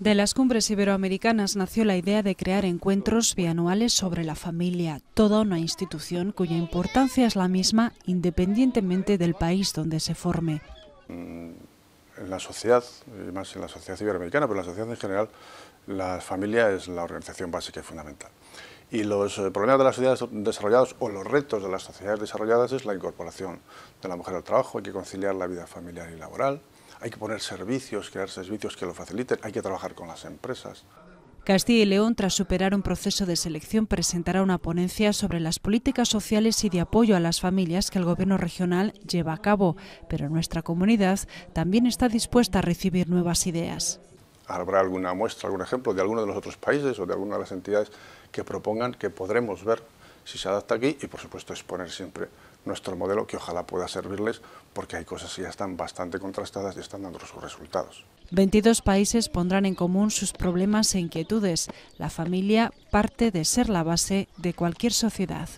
De las cumbres iberoamericanas nació la idea de crear encuentros bianuales sobre la familia, toda una institución cuya importancia es la misma independientemente del país donde se forme. Mm, en la sociedad, y eh, más en la sociedad iberoamericana, pero en la sociedad en general, la familia es la organización básica y fundamental. Y los eh, problemas de las sociedades desarrolladas o los retos de las sociedades desarrolladas es la incorporación de la mujer al trabajo, hay que conciliar la vida familiar y laboral, hay que poner servicios, crear servicios que lo faciliten, hay que trabajar con las empresas. Castilla y León, tras superar un proceso de selección, presentará una ponencia sobre las políticas sociales y de apoyo a las familias que el Gobierno regional lleva a cabo, pero nuestra comunidad también está dispuesta a recibir nuevas ideas. Habrá alguna muestra, algún ejemplo de alguno de los otros países o de alguna de las entidades que propongan que podremos ver si se adapta aquí y por supuesto exponer siempre nuestro modelo que ojalá pueda servirles porque hay cosas que ya están bastante contrastadas y están dando sus resultados. 22 países pondrán en común sus problemas e inquietudes. La familia parte de ser la base de cualquier sociedad.